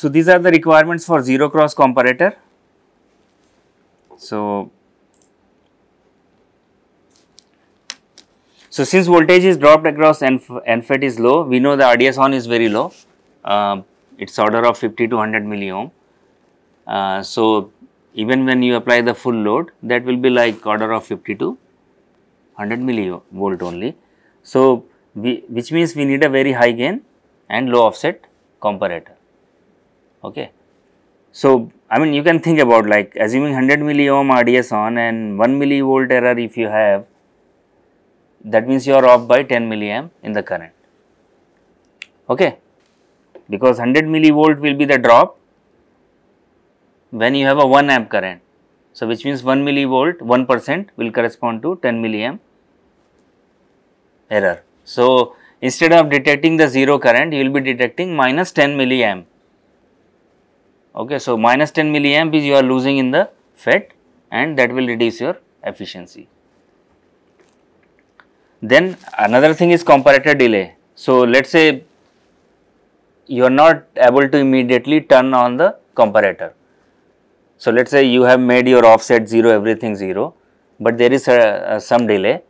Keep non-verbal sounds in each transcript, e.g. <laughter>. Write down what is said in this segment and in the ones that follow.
So, these are the requirements for zero cross comparator. So, so since voltage is dropped across and fet is low, we know the RDS on is very low, uh, um, it is order of 50 to 100 milliohm. Uh, so, even when you apply the full load that will be like order of 50 to 100 volt only. So, we, which means we need a very high gain and low offset comparator okay. So, I mean you can think about like assuming 100 milliohm RDS on and 1 millivolt error if you have that means you are off by 10 milliamp in the current okay because 100 millivolt will be the drop when you have a 1 amp current. So, which means 1 millivolt 1 percent will correspond to 10 milliamp error. So, instead of detecting the 0 current you will be detecting minus 10 milliamp Okay, so, minus 10 milliamp is you are losing in the FET and that will reduce your efficiency. Then another thing is comparator delay. So, let us say you are not able to immediately turn on the comparator. So, let us say you have made your offset 0, everything 0, but there is a, a some delay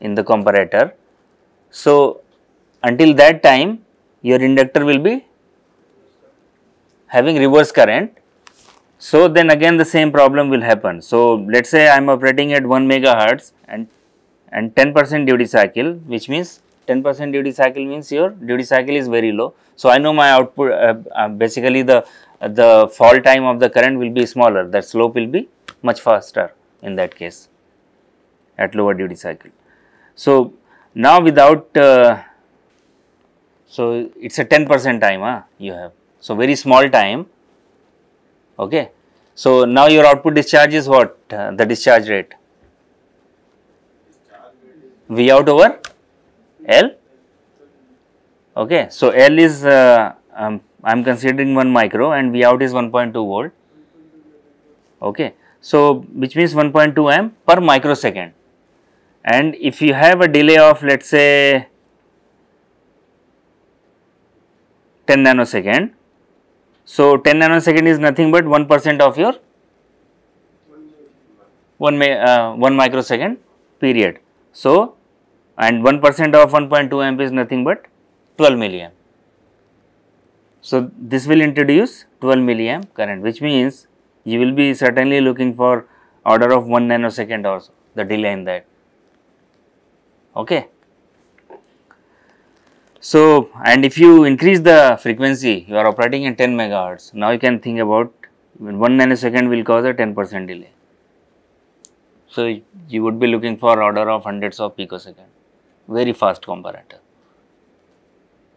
in the comparator. So, until that time your inductor will be having reverse current, so then again the same problem will happen. So let us say I am operating at 1 megahertz and and 10 percent duty cycle which means 10 percent duty cycle means your duty cycle is very low. So I know my output uh, uh, basically the uh, the fall time of the current will be smaller that slope will be much faster in that case at lower duty cycle. So now without uh, so it is a 10 percent time huh, you have so, very small time. Okay. So, now your output discharge is what? Uh, the discharge rate. V out over L. Okay. So, L is uh, um, I am considering 1 micro and V out is 1.2 volt. Okay. So, which means 1.2 amp per microsecond. And if you have a delay of let us say 10 nanosecond, so, 10 nanosecond is nothing but 1 percent of your 1, uh, 1 microsecond period. So, and 1 percent of 1.2 amp is nothing but 12 milliamp. So, this will introduce 12 milliamp current which means you will be certainly looking for order of 1 nanosecond or so, the delay in that. Okay. So, and if you increase the frequency, you are operating at 10 megahertz. Now, you can think about 1 nanosecond will cause a 10 percent delay. So, you would be looking for order of hundreds of picosecond, very fast comparator.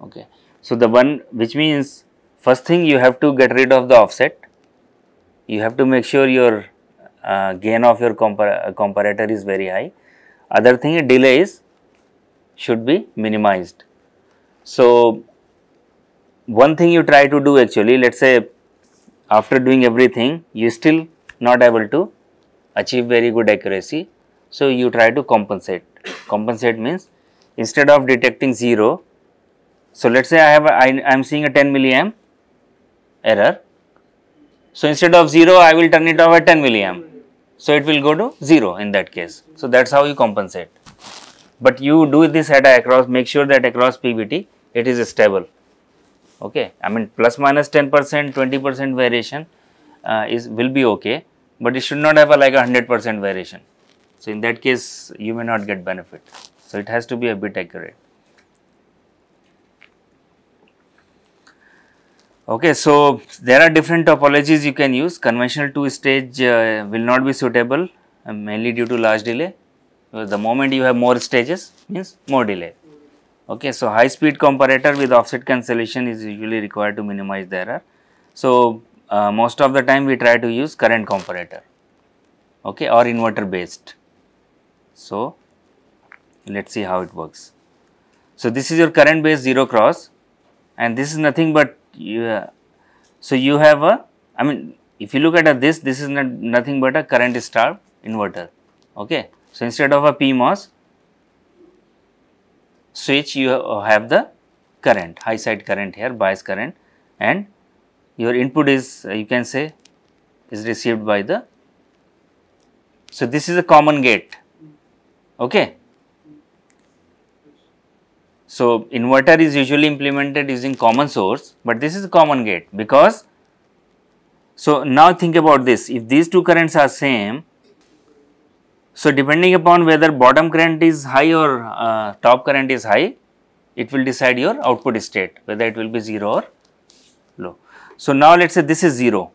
Okay. So, the one which means first thing you have to get rid of the offset, you have to make sure your uh, gain of your compar uh, comparator is very high. Other thing delay is should be minimized. So, one thing you try to do actually, let us say after doing everything, you still not able to achieve very good accuracy. So, you try to compensate. compensate means instead of detecting 0, so let us say I have a, I, I am seeing a 10 milliamp error. So, instead of 0, I will turn it off at 10 milliamp. So, it will go to 0 in that case. So, that is how you compensate. But you do this at across, make sure that across PVT it is stable okay i mean plus minus 10 percent 20 percent variation uh, is will be okay but it should not have a, like a 100 percent variation so in that case you may not get benefit so it has to be a bit accurate okay so there are different topologies you can use conventional two stage uh, will not be suitable uh, mainly due to large delay uh, the moment you have more stages means more delay Okay, so high speed comparator with offset cancellation is usually required to minimize the error. So, uh, most of the time we try to use current comparator okay, or inverter based. So, let us see how it works. So, this is your current based 0 cross and this is nothing but you, uh, so you have a I mean if you look at a, this this is not nothing but a current starved inverter okay. So, instead of a PMOS switch you have the current, high side current here, bias current and your input is uh, you can say is received by the. So, this is a common gate. Okay. So, inverter is usually implemented using common source, but this is a common gate because. So, now think about this if these two currents are same so, depending upon whether bottom current is high or uh, top current is high, it will decide your output state whether it will be 0 or low. So, now let us say this is 0,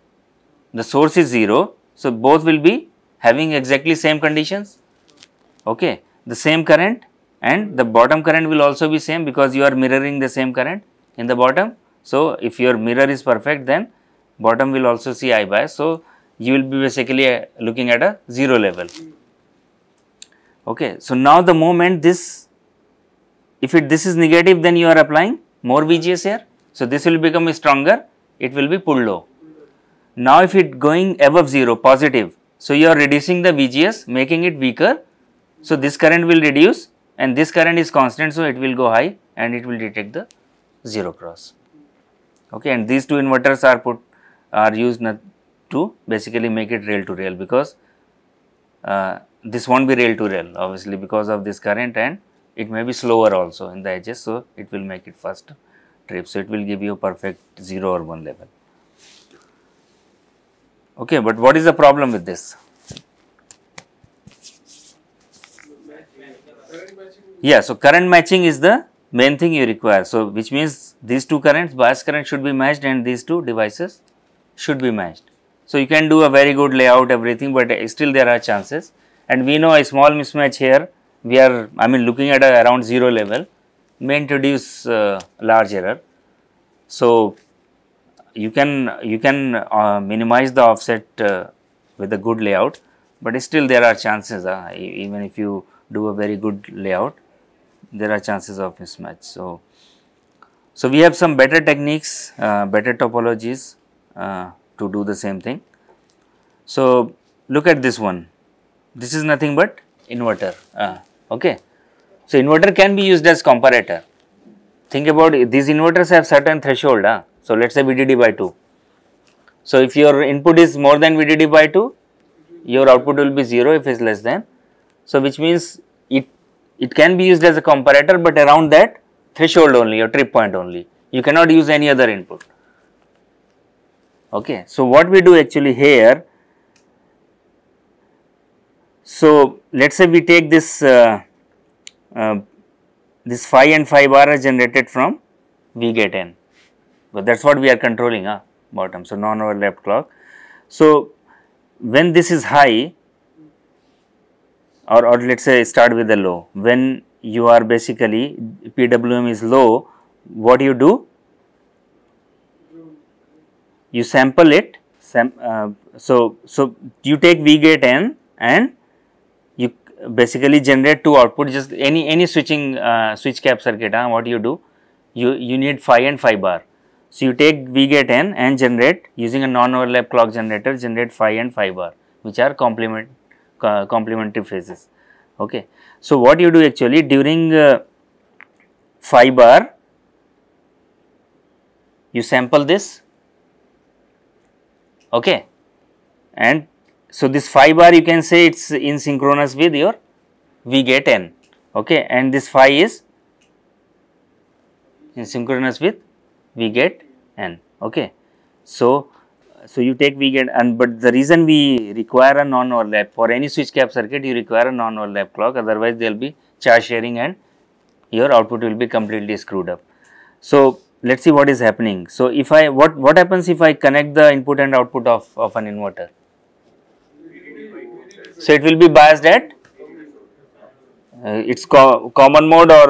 the source is 0. So, both will be having exactly same conditions, okay. the same current and the bottom current will also be same because you are mirroring the same current in the bottom. So, if your mirror is perfect then bottom will also see I bias. So, you will be basically uh, looking at a 0 level. Okay. So, now the moment this, if it this is negative then you are applying more VGS here. So, this will become stronger, it will be pulled low. Now, if it going above 0 positive, so you are reducing the VGS making it weaker. So, this current will reduce and this current is constant. So, it will go high and it will detect the 0 cross. Okay, and these two inverters are put are used to basically make it rail to rail because uh, this won't be rail to rail obviously because of this current and it may be slower also in the edges. So, it will make it first trip. So, it will give you a perfect 0 or 1 level. Okay, but what is the problem with this? Yeah, so current matching is the main thing you require. So, which means these two currents, bias current should be matched and these two devices should be matched. So, you can do a very good layout everything, but still there are chances and we know a small mismatch here we are I mean looking at a around 0 level may introduce uh, large error. So, you can you can uh, minimize the offset uh, with a good layout, but still there are chances uh, even if you do a very good layout there are chances of mismatch. So, so we have some better techniques, uh, better topologies uh, to do the same thing. So, look at this one this is nothing but inverter. Uh, okay. So, inverter can be used as comparator. Think about it, these inverters have certain threshold. Huh? Ah. So, let us say VDD by 2. So, if your input is more than VDD by 2, your output will be 0 if it is less than. So, which means it, it can be used as a comparator, but around that threshold only or trip point only. You cannot use any other input. Okay. So, what we do actually here so, let us say we take this uh, uh, this phi and phi bar are generated from V gate n, but that is what we are controlling uh, bottom. So, non overlap clock. So, when this is high or, or let us say start with the low, when you are basically PWM is low, what you do? You sample it. Sam, uh, so, so you take V gate n and basically generate two output just any any switching uh, switch cap circuit huh, what you do you you need phi and phi bar so you take v gate n and generate using a non overlap clock generator generate phi and phi bar which are complement uh, complementary phases okay so what you do actually during uh, phi bar you sample this okay and so, this phi bar you can say it is in synchronous with your V get n okay, and this phi is in synchronous with V get n. Okay. So, so you take V get and but the reason we require a non overlap for any switch cap circuit you require a non overlap clock otherwise there will be charge sharing and your output will be completely screwed up. So, let us see what is happening. So, if I what what happens if I connect the input and output of, of an inverter? So, it will be biased at uh, its co common mode or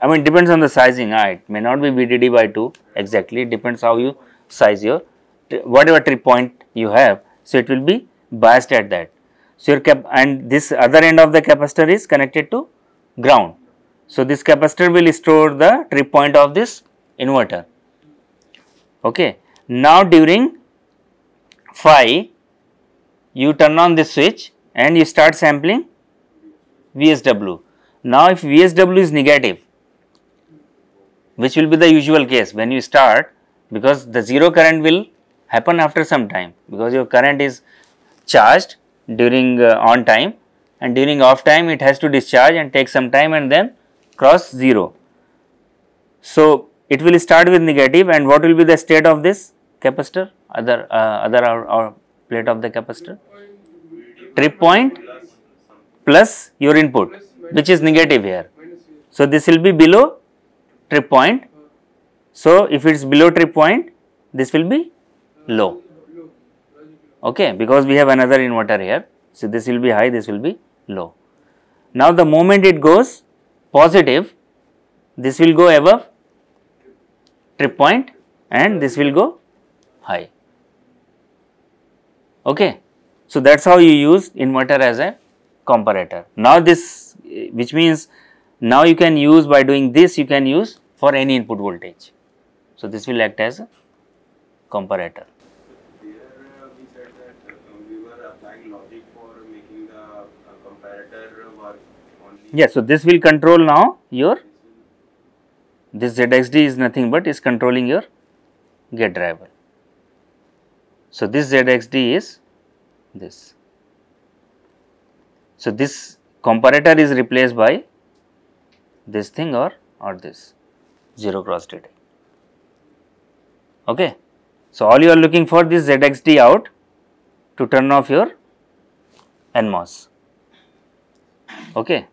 I mean depends on the sizing, Ah, it may not be BDD by 2 exactly, it depends how you size your whatever trip point you have. So, it will be biased at that. So, your cap and this other end of the capacitor is connected to ground. So, this capacitor will store the trip point of this inverter. Okay. Now, during phi, you turn on this switch and you start sampling VSW. Now, if VSW is negative, which will be the usual case when you start because the zero current will happen after some time because your current is charged during uh, on time and during off time it has to discharge and take some time and then cross zero. So, it will start with negative and what will be the state of this capacitor other uh, other or, or plate of the capacitor? trip point plus your input which is negative here. So, this will be below trip point. So, if it is below trip point this will be low okay because we have another inverter here. So, this will be high this will be low. Now, the moment it goes positive this will go above trip point and this will go high. Okay. So, that is how you use inverter as a comparator. Now, this which means now you can use by doing this you can use for any input voltage. So, this will act as a comparator. Yes, yeah, so this will control now your this ZXD is nothing but is controlling your gate driver. So, this ZXD is this. So, this comparator is replaced by this thing or or this 0 cross dating. Okay. So, all you are looking for this ZXD out to turn off your NMOS. Okay.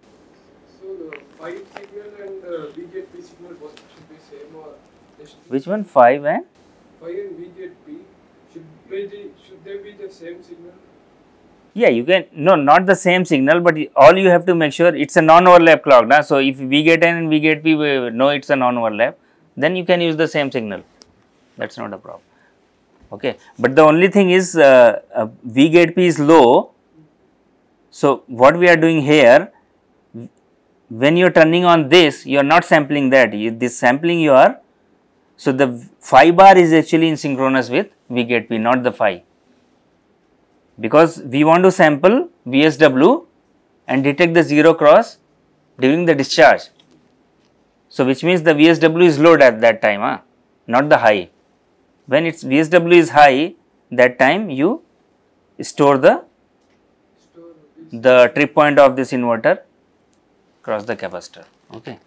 So, the 5 signal and uh, BJP signal both should be same or Which one 5 and? 5 and BJP should, be, should they be the same signal? Yeah, you can, no, not the same signal, but all you have to make sure it's a non-overlap clock. Na? So, if we get N and we get P, we know it's a non-overlap, then you can use the same signal. That is not a problem. Okay. But the only thing is uh, uh, V gate P is low. So, what we are doing here, when you are turning on this, you are not sampling that, you, this sampling you are. So, the phi bar is actually in synchronous with V gate P, not the phi because we want to sample VSW and detect the zero cross during the discharge. So, which means the VSW is low at that time, huh? Ah, not the high. When its VSW is high, that time you store the the trip point of this inverter across the capacitor. Okay.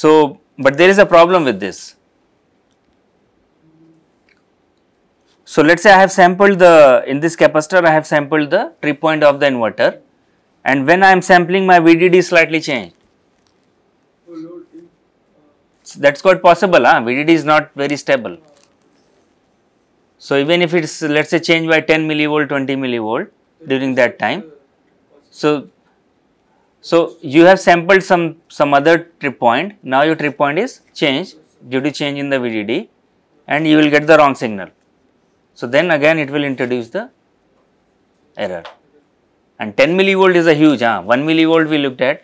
So, but there is a problem with this. So let's say I have sampled the, in this capacitor I have sampled the trip point of the inverter and when I am sampling my VDD is slightly changed. So that's quite possible, huh? VDD is not very stable. So even if it's let's say changed by 10 millivolt, 20 millivolt during that time. So, so you have sampled some, some other trip point, now your trip point is changed due to change in the VDD and you will get the wrong signal. So, then again it will introduce the error and 10 millivolt is a huge, huh? Ah, 1 millivolt we looked at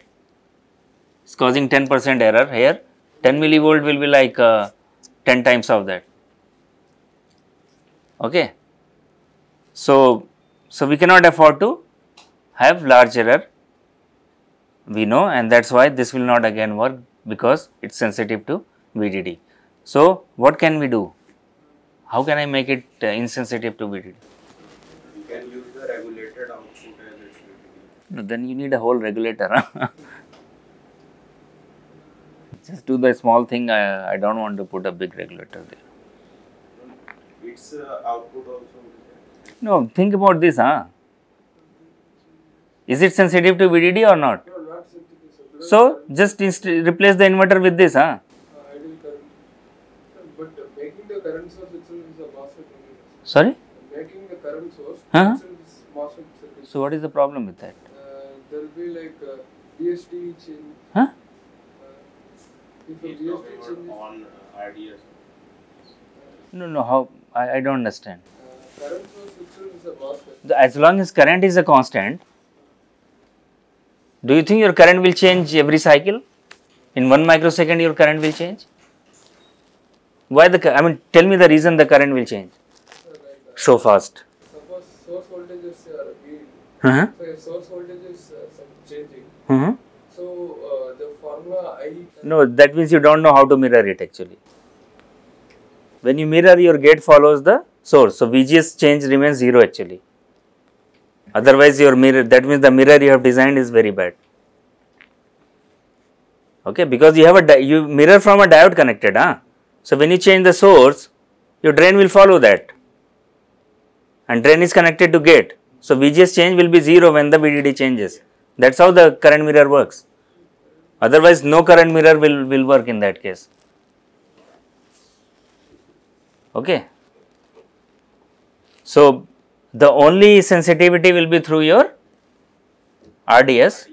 is causing 10 percent error here, 10 millivolt will be like uh, 10 times of that. Okay. So, so we cannot afford to have large error we know and that is why this will not again work because it is sensitive to VDD. So, what can we do? How can I make it uh, insensitive to BTD? no, Then you need a whole regulator. <laughs> Just do the small thing, I, I don't want to put a big regulator there. Its uh, output also. No, think about this. Huh? Is it sensitive to VDD or not? No, not so, just replace the inverter with this. Huh? Sorry? Making the current source. Huh? So what is the problem with that? Uh, there will be like uh, DST change. Huh? Uh, on uh, No, no, how? I, I don't understand. Uh, is a As long as current is a constant, do you think your current will change every cycle? In one microsecond, your current will change? Why the, I mean, tell me the reason the current will change so fast. Suppose source voltage is uh, V. Uh-huh. So if source voltage is uh, changing, uh-huh. so uh, the formula I. No, that means you don't know how to mirror it actually. When you mirror, your gate follows the source. So VGS change remains zero actually. Otherwise, your mirror that means the mirror you have designed is very bad. Okay, because you have a you mirror from a diode connected, huh? So when you change the source, your drain will follow that and drain is connected to gate. So, VGS change will be 0 when the VDD changes. That is how the current mirror works. Otherwise, no current mirror will, will work in that case. Okay. So, the only sensitivity will be through your RDS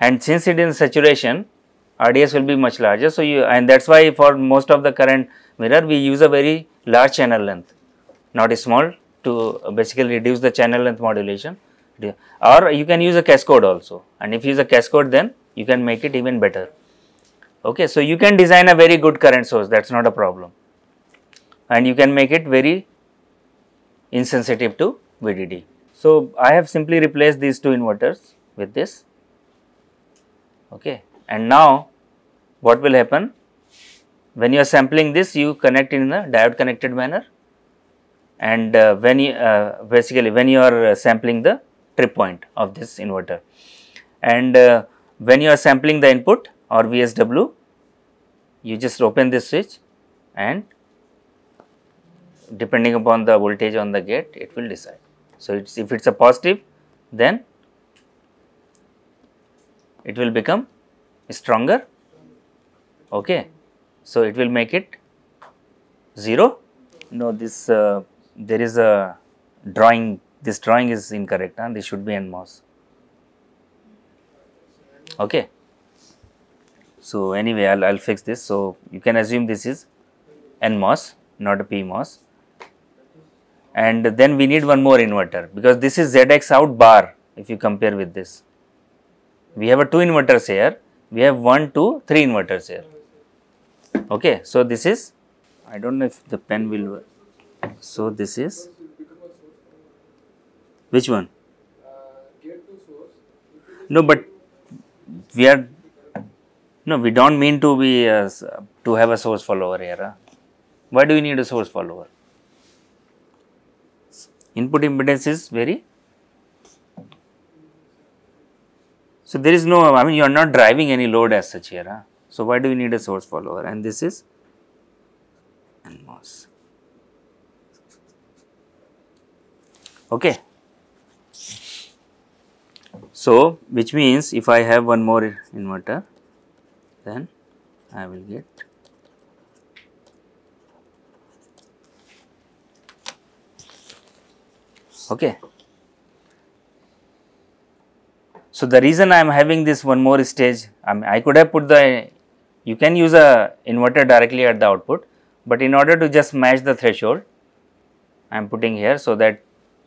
and since it is saturation, RDS will be much larger. So, you and that is why for most of the current mirror we use a very large channel length, not a small to basically reduce the channel length modulation or you can use a cascode also and if you use a cascode then you can make it even better. Okay, so you can design a very good current source that is not a problem and you can make it very insensitive to VDD. So, I have simply replaced these two inverters with this okay. and now what will happen when you are sampling this you connect in a diode connected manner and uh, when you uh, basically when you are uh, sampling the trip point of this inverter and when you are sampling the input or VSW you just open this switch and depending upon the voltage on the gate it will decide. So, it's, if it is a positive then it will become stronger okay. So, it will make it 0 No, this uh, there is a drawing, this drawing is incorrect, huh? this should be NMOS. Okay. So, anyway, I will fix this. So, you can assume this is NMOS, not a PMOS. And then we need one more inverter because this is ZX out bar if you compare with this. We have a two inverters here, we have one, two, three inverters here. Okay. So, this is, I do not know if the pen will work. So, this is which one? No, but we are no, we don't mean to be to have a source follower here. Huh? Why do we need a source follower? Input impedance is very so there is no. I mean, you are not driving any load as such here. Huh? So why do we need a source follower? And this is NMOS. okay so which means if i have one more inverter then i will get okay so the reason i am having this one more stage i mean i could have put the you can use a inverter directly at the output but in order to just match the threshold I am putting here so that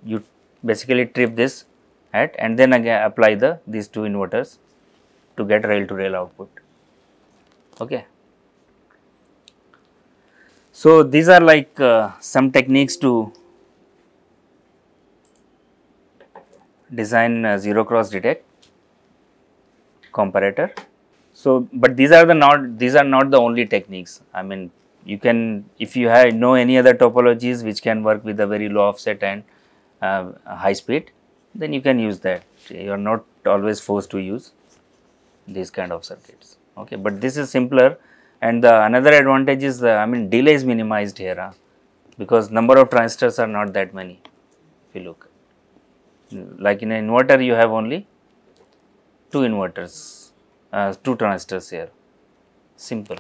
you basically trip this at and then again apply the these two inverters to get rail to rail output. Okay. So, these are like uh, some techniques to design uh, zero cross detect comparator. So, but these are the not these are not the only techniques. I mean, you can if you have know any other topologies which can work with a very low offset and uh, high speed then you can use that you are not always forced to use these kind of circuits okay but this is simpler and the another advantage is the, uh, i mean delay is minimized here because number of transistors are not that many if you look like in an inverter you have only two inverters uh, two transistors here simple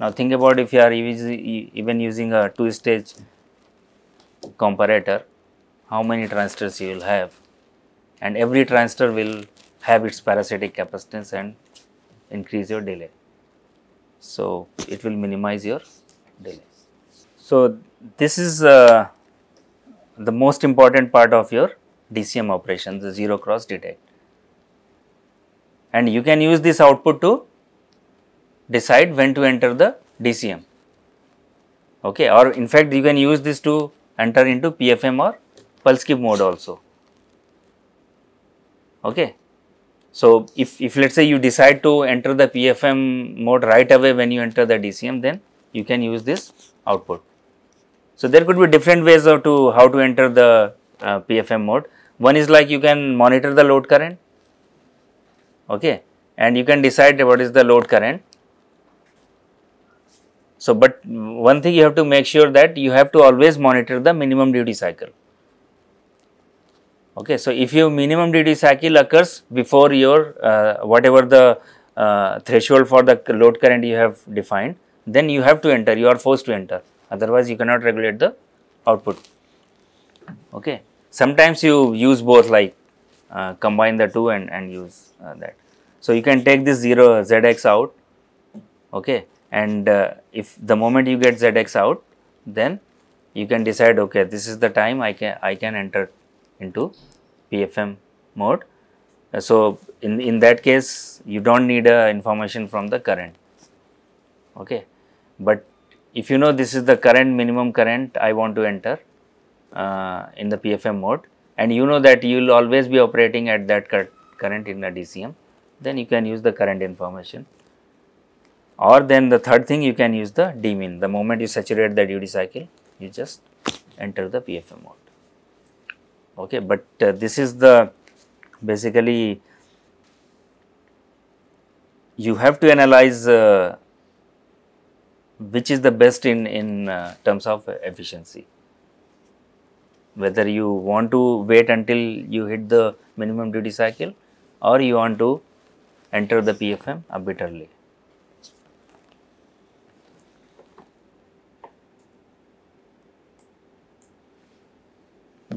now think about if you are even using a two stage comparator how many transistors you will have and every transistor will have its parasitic capacitance and increase your delay. So, it will minimize your delay. So, this is uh, the most important part of your DCM operation, the zero cross detect. And you can use this output to decide when to enter the DCM. Okay, or in fact, you can use this to enter into PFM or skip mode also. Okay. So, if, if let us say you decide to enter the PFM mode right away when you enter the DCM, then you can use this output. So, there could be different ways of to how to enter the uh, PFM mode. One is like you can monitor the load current okay, and you can decide what is the load current. So, but one thing you have to make sure that you have to always monitor the minimum duty cycle. Okay, so if your minimum duty cycle occurs before your uh, whatever the uh, threshold for the load current you have defined, then you have to enter, you are forced to enter, otherwise you cannot regulate the output. Okay. Sometimes you use both like uh, combine the two and, and use uh, that. So, you can take this 0 zx out okay, and uh, if the moment you get zx out, then you can decide okay, this is the time I can, I can enter into PFM mode. so, in, in that case you do not need a information from the current, okay. but if you know this is the current minimum current I want to enter uh, in the PFM mode and you know that you will always be operating at that cur current in the DCM, then you can use the current information or then the third thing you can use the D The moment you saturate the duty cycle, you just enter the PFM mode okay but uh, this is the basically you have to analyze uh, which is the best in in uh, terms of efficiency whether you want to wait until you hit the minimum duty cycle or you want to enter the pfm arbitrarily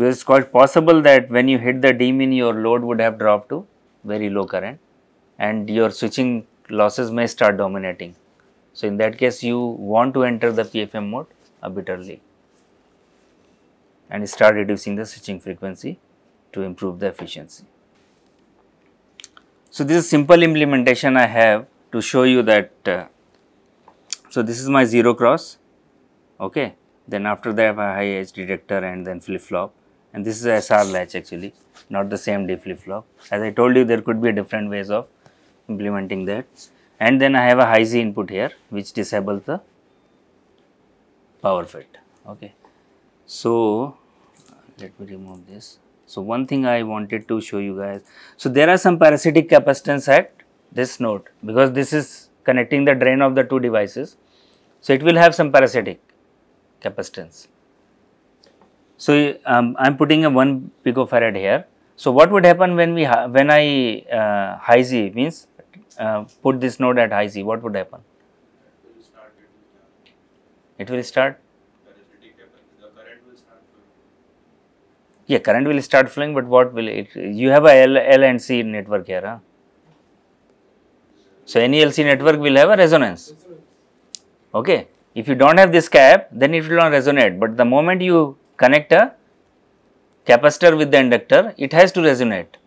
because it's quite possible that when you hit the demon your load would have dropped to very low current and your switching losses may start dominating. So, in that case you want to enter the PFM mode a bit early and start reducing the switching frequency to improve the efficiency. So, this is simple implementation I have to show you that. Uh, so, this is my zero cross, okay. then after that I have a high edge detector and then flip flop and this is a SR latch actually, not the same D flip-flop. As I told you, there could be different ways of implementing that. And then I have a high Z input here, which disables the power fed. Okay. So, let me remove this. So, one thing I wanted to show you guys. So, there are some parasitic capacitance at this node because this is connecting the drain of the two devices. So, it will have some parasitic capacitance. So, um, I am putting a 1 picofarad here. So, what would happen when we, when I uh, high Z means uh, put this node at high Z, what would happen? It will start? Yeah, current will start flowing, but what will it, you have a L, L and C network here. Huh? So, any LC network will have a resonance. Okay. If you do not have this cap, then it will not resonate. But the moment you connect a capacitor with the inductor, it has to resonate.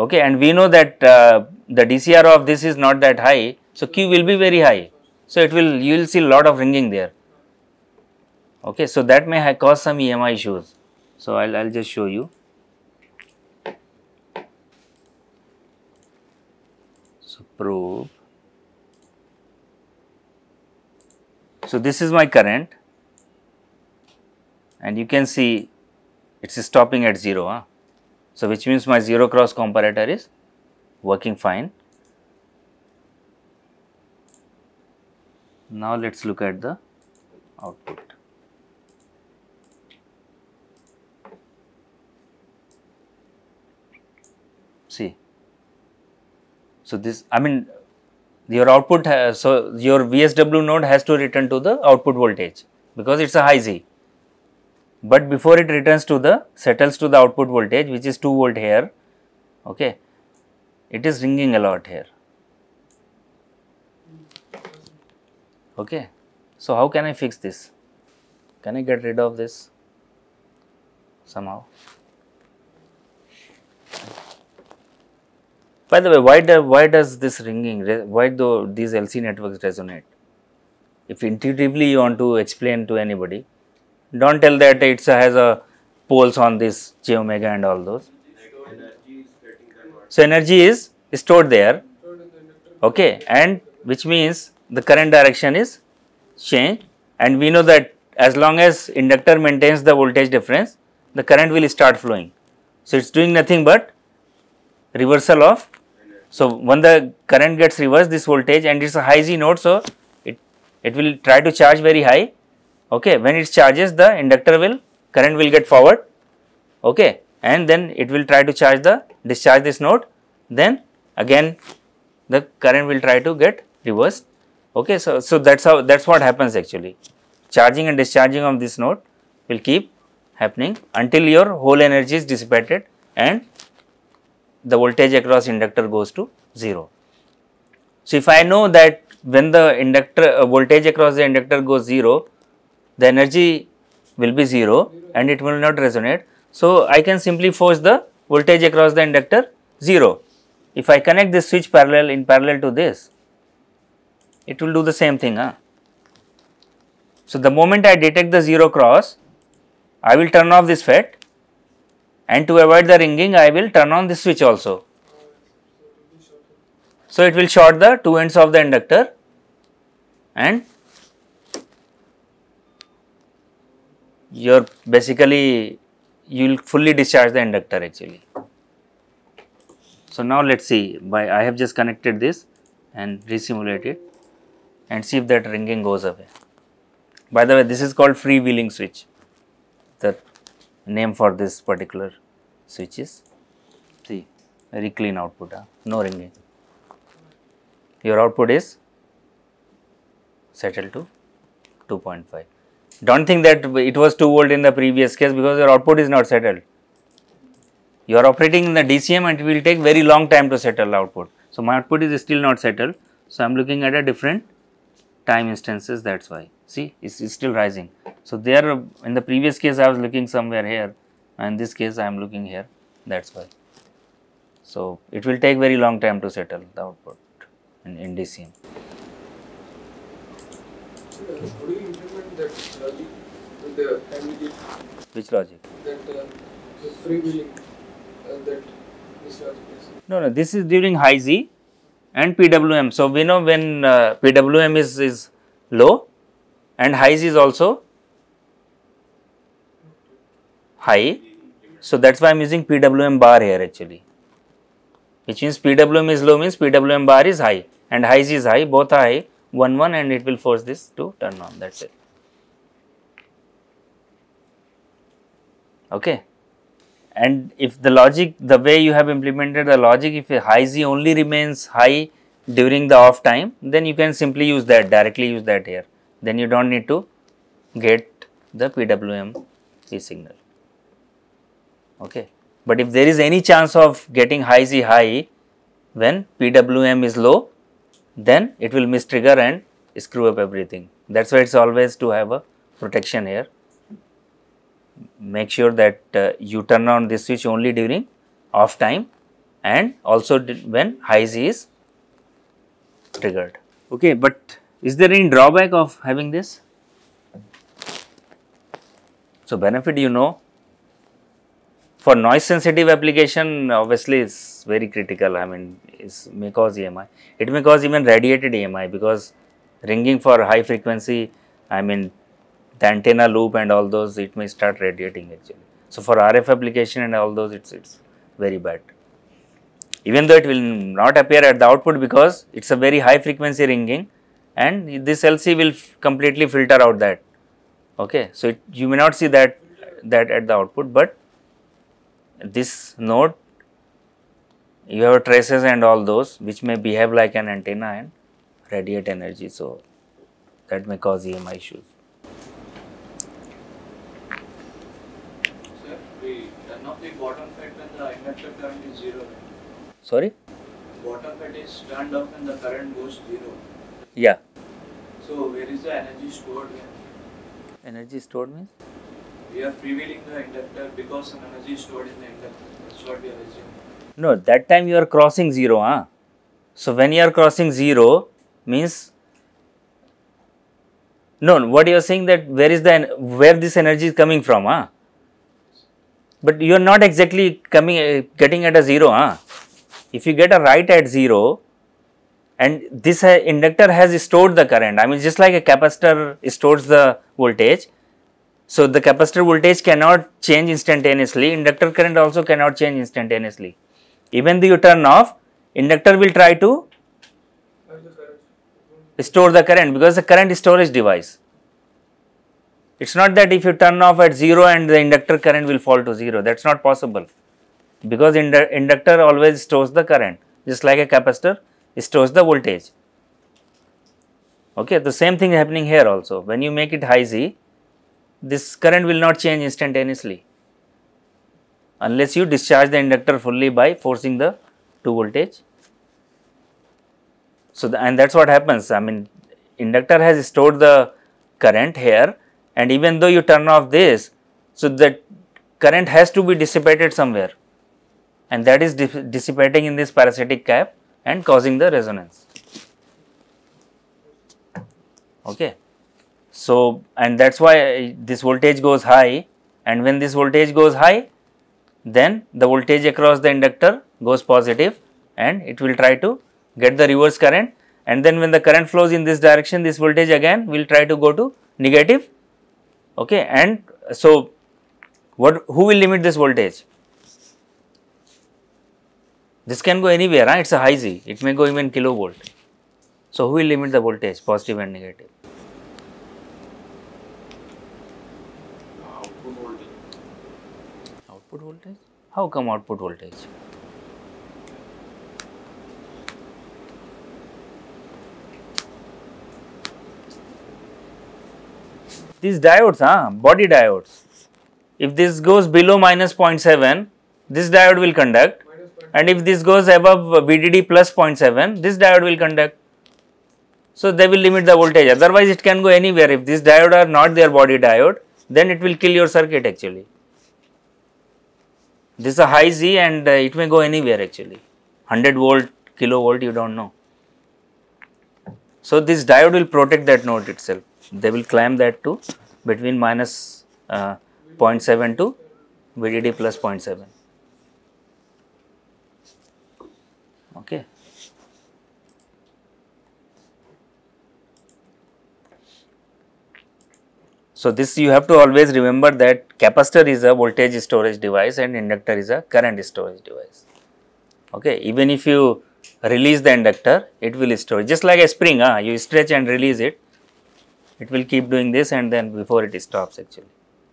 Okay, and we know that uh, the DCR of this is not that high, so Q will be very high. So it will you will see a lot of ringing there. Okay, so that may cause some EMI issues. So I'll I'll just show you. So probe. So this is my current and you can see it is stopping at 0. Huh? So, which means my 0 cross comparator is working fine. Now, let us look at the output. See, so this I mean your output so your VSW node has to return to the output voltage because it is a high Z but before it returns to the settles to the output voltage which is 2 volt here okay it is ringing a lot here okay so how can i fix this can i get rid of this somehow by the way why do, why does this ringing why do these lc networks resonate if intuitively you want to explain to anybody don't tell that it has a poles on this j omega and all those. so energy is stored there, okay, and which means the current direction is changed, and we know that as long as inductor maintains the voltage difference, the current will start flowing. So it's doing nothing but reversal of. So when the current gets reversed, this voltage and it's a high Z node, so it it will try to charge very high okay when it charges the inductor will current will get forward okay and then it will try to charge the discharge this node then again the current will try to get reversed okay so so that's how that's what happens actually charging and discharging of this node will keep happening until your whole energy is dissipated and the voltage across inductor goes to 0 so if i know that when the inductor uh, voltage across the inductor goes 0 the energy will be 0 and it will not resonate. So, I can simply force the voltage across the inductor 0. If I connect this switch parallel in parallel to this, it will do the same thing. Huh? So, the moment I detect the 0 cross, I will turn off this FET and to avoid the ringing, I will turn on this switch also. So, it will short the two ends of the inductor and you're basically you will fully discharge the inductor actually. So now let's see by I have just connected this and resimulate it and see if that ringing goes away. By the way, this is called freewheeling switch, the name for this particular switch is. See, very clean output, huh? no ringing. Your output is settled to 2.5. Don't think that it was 2 volt in the previous case because your output is not settled. You are operating in the DCM and it will take very long time to settle output. So, my output is still not settled. So, I am looking at a different time instances that is why see it is still rising. So, there in the previous case I was looking somewhere here and in this case I am looking here that is why. So, it will take very long time to settle the output in, in DCM. Okay that logic the immediate. Which logic? That uh, the free willing, uh, that this logic is. No, no, this is during high Z and PWM. So, we know when uh, PWM is, is low and high Z is also high. So, that is why I am using PWM bar here actually, which means PWM is low means PWM bar is high and high Z is high, both are high 1 1 and it will force this to turn on that is it. okay and if the logic the way you have implemented the logic if a high z only remains high during the off time then you can simply use that directly use that here then you don't need to get the pwm signal okay but if there is any chance of getting high z high when pwm is low then it will mistrigger and screw up everything that's why it's always to have a protection here make sure that uh, you turn on this switch only during off time and also when high Z is triggered. Okay, but is there any drawback of having this? So, benefit you know for noise sensitive application obviously is very critical I mean it may cause EMI. It may cause even radiated EMI because ringing for high frequency I mean the antenna loop and all those it may start radiating actually. So, for RF application and all those it's it's very bad. Even though it will not appear at the output because it's a very high frequency ringing and this LC will completely filter out that. Okay. So, it, you may not see that that at the output, but this node you have traces and all those which may behave like an antenna and radiate energy. So, that may cause EMI issues. the bottom fed when the inductor current is zero. Sorry? Bottom fed is turned off and the current goes zero. Yeah. So where is the energy stored Energy stored means? We are freewheeling the inductor because some energy stored in the inductor. That's what we are assuming. No, that time you are crossing zero, huh? So when you are crossing zero means no, what you are saying that where is the where this energy is coming from, huh? But you are not exactly coming uh, getting at a 0. Huh? If you get a right at 0 and this inductor has stored the current, I mean just like a capacitor stores the voltage. So, the capacitor voltage cannot change instantaneously, inductor current also cannot change instantaneously. Even though you turn off, inductor will try to store the current because the current storage device. It is not that if you turn off at 0 and the inductor current will fall to 0, that is not possible because indu inductor always stores the current just like a capacitor stores the voltage. Okay, the same thing happening here also when you make it high Z this current will not change instantaneously unless you discharge the inductor fully by forcing the 2 voltage. So, the, and that is what happens I mean inductor has stored the current here and even though you turn off this, so that current has to be dissipated somewhere and that is dissipating in this parasitic cap and causing the resonance. Okay. So, and that is why this voltage goes high and when this voltage goes high, then the voltage across the inductor goes positive and it will try to get the reverse current and then when the current flows in this direction, this voltage again will try to go to negative okay and so what who will limit this voltage this can go anywhere right? it's a high z it may go even kilovolt so who will limit the voltage positive and negative output voltage output voltage how come output voltage these diodes, huh? body diodes. If this goes below minus 0.7, this diode will conduct and if this goes above VDD plus 0.7, this diode will conduct. So, they will limit the voltage otherwise it can go anywhere if this diode are not their body diode then it will kill your circuit actually. This is a high Z and uh, it may go anywhere actually 100 volt kilovolt you do not know. So, this diode will protect that node itself they will climb that to between minus, uh, 0.7 to VDD plus 0.7. Okay. So, this you have to always remember that capacitor is a voltage storage device and inductor is a current storage device. Okay. Even if you release the inductor, it will store just like a spring, huh? Ah, you stretch and release it, it will keep doing this and then before it stops actually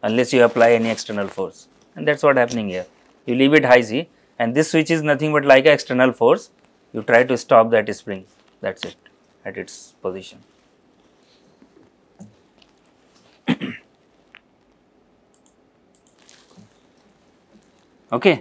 unless you apply any external force and that's what happening here you leave it high z and this switch is nothing but like an external force you try to stop that spring that's it at its position <coughs> okay